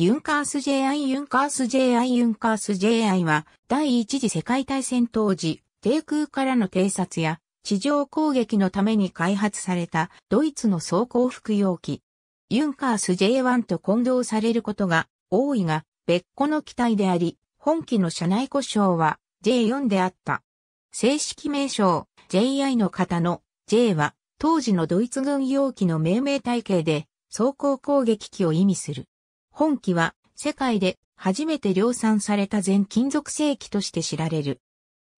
ユンカース JI ユンカース JI ユンカース JI は第一次世界大戦当時、低空からの偵察や地上攻撃のために開発されたドイツの装甲服用機。ユンカース J1 と混同されることが多いが別個の機体であり、本機の車内故障は J4 であった。正式名称 JI の型の J は当時のドイツ軍用機の命名体系で装甲攻撃機を意味する。本機は世界で初めて量産された全金属製機として知られる。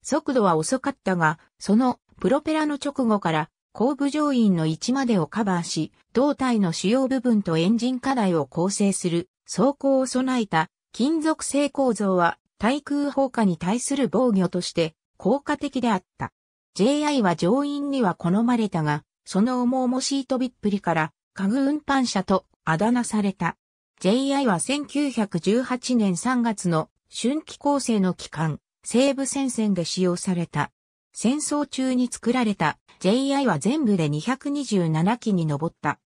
速度は遅かったが、そのプロペラの直後から後部乗員の位置までをカバーし、胴体の主要部分とエンジン課題を構成する装甲を備えた金属製構造は対空砲火に対する防御として効果的であった。JI は乗員には好まれたが、その重々しいとびっぷりから家具運搬車とあだ名された。JI は1918年3月の春季構成の期間、西部戦線で使用された。戦争中に作られた JI は全部で227機に上った。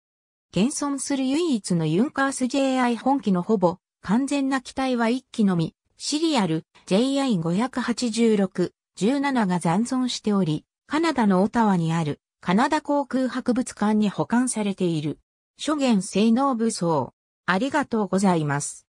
現存する唯一のユンカース JI 本機のほぼ完全な機体は1機のみ、シリアル JI586、17が残存しており、カナダのオタワにあるカナダ航空博物館に保管されている。諸元性能武装。ありがとうございます。